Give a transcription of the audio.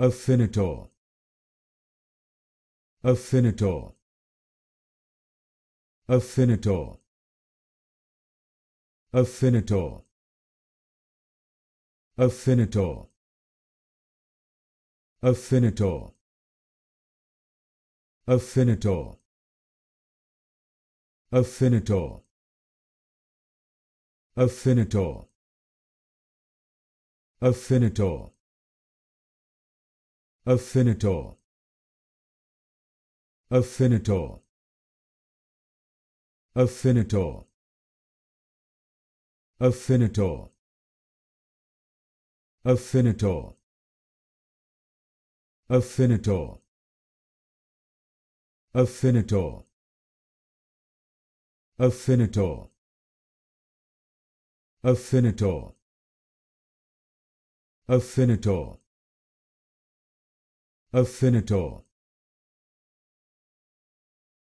Affinitor. Affinitor. Affinitor. Affinitor. Affinitor. Affinitor. Affinitor. Affinitor. Affinitor. Affinitor. Affinitor. Affinitor. Affinitor. Affinitor. Affinitor. Affinitor. Affinitor. Affinitor. Affinitor. Affinitor a